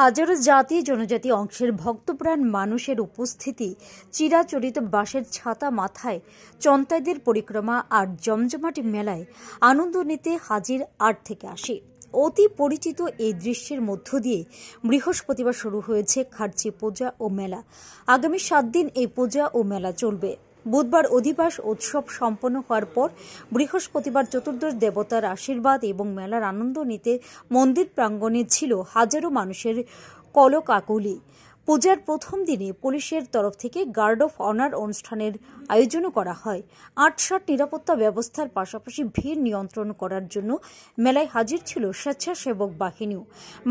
হাজারো জাতি জনজাতি অংশের ভক্তপ্রাণ মানুষের উপস্থিতি চিরাচরিত বাঁশের ছাতা মাথায় চন্তাইদের পরিক্রমা আর জমজমাটি মেলায় আনন্দ নিতে হাজির আট থেকে আসে অতি পরিচিত এই দৃশ্যের মধ্য দিয়ে বৃহস্পতিবার শুরু হয়েছে খার্চি পূজা ও মেলা আগামী সাত দিন এই পূজা ও মেলা চলবে বুধবার অধিবাস উৎসব সম্পন্ন হওয়ার পর বৃহস্পতিবার চতুর্দশ দেবতার আশীর্বাদ এবং মেলার আনন্দ নিতে মন্দির প্রাঙ্গণে ছিল হাজারো মানুষের কলকাকুলি পূজার প্রথম দিনে পুলিশের তরফ থেকে গার্ড অফ অনার অনুষ্ঠানের আয়োজনও করা হয় আটশাট নিরাপত্তা ব্যবস্থার পাশাপাশি ভিড় নিয়ন্ত্রণ করার জন্য মেলায় হাজির ছিল স্বেচ্ছাসেবক বাহিনীও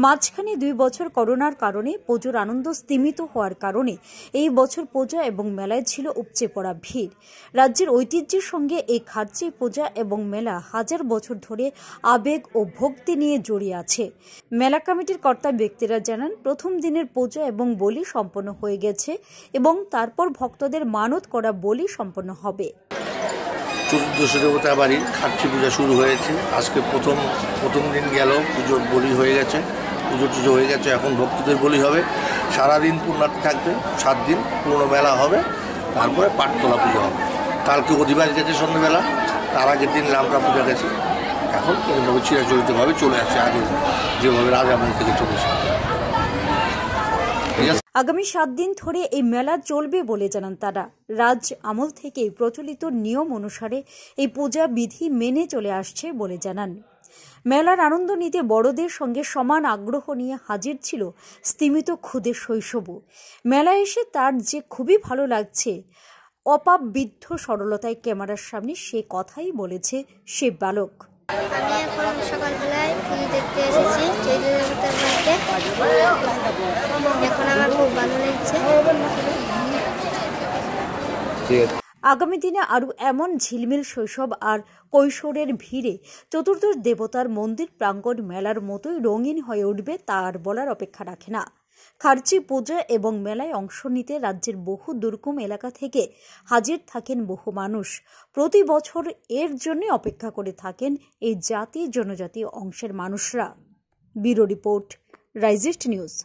মাঝখানে দুই বছর করোনার কারণে পুজোর আনন্দ স্তীমিত হওয়ার কারণে এই বছর পূজা এবং মেলায় ছিল উপচে পড়া ভিড় রাজ্যের ঐতিহ্যের সঙ্গে এই খাদ্যে পূজা এবং মেলা হাজার বছর ধরে আবেগ ও ভক্তি নিয়ে জড়িয়ে আছে মেলা কমিটির কর্তা ব্যক্তিরা জানান প্রথম দিনের পূজা এবং বলি সম্পন্ন হয়ে গেছে এবং তারপর ভক্তদের মানত করা বলি সম্পন্ন হবে চতুর্দশ দেবতা বাড়ির খাটছি পূজা শুরু হয়েছে আজকে প্রথম প্রথম দিন গেল পুজোর বলি হয়ে গেছে পুজো টুজো হয়ে গেছে এখন ভক্তদের বলি হবে সারাদিন পূর্ণার্থী থাকবে সাত দিন পুরনো মেলা হবে তারপরে পাটতলা পুজো হবে কালকে অধিবাস গেছে সন্ধ্যেবেলা তার আগের দিন রামরা পূজা গেছে এখন এরকমভাবে চিরাচরিতভাবে চলে আসছে আগে যেভাবে রাজা মন থেকে চলে আগামী সাত দিন ধরে এই মেলা চলবে বলে জানান তারা রাজ আমল থেকে প্রচলিত নিয়ম অনুসারে এই পূজা বিধি মেনে চলে আসছে বলে জানান মেলার আনন্দ নিতে বড়দের সঙ্গে সমান আগ্রহ নিয়ে হাজির ছিল স্তিমিত ক্ষুদে শৈশবও মেলায় এসে তার যে খুবই ভালো লাগছে অপাববিদ্ধ সরলতায় ক্যামেরার সামনে সে কথাই বলেছে সে বালক আমি এখন সকালবেলায় দেখতে এসেছি লাগছে এখন আমার খুব ভালো লাগছে আগামী দিনে আরও এমন ঝিলমিল শৈশব আর কৈশোরের ভিড়ে চতুর্দশ দেবতার মন্দির প্রাঙ্গণ মেলার মতোই রঙিন হয়ে উঠবে তার বলার অপেক্ষা রাখে না খার্চি পূজা এবং মেলায় অংশ নিতে রাজ্যের বহু দুর্গম এলাকা থেকে হাজির থাকেন বহু মানুষ প্রতি বছর এর জন্য অপেক্ষা করে থাকেন এই জাতি জনজাতি অংশের মানুষরা ব্যুরো রিপোর্ট राइजिस्ट न्यूज़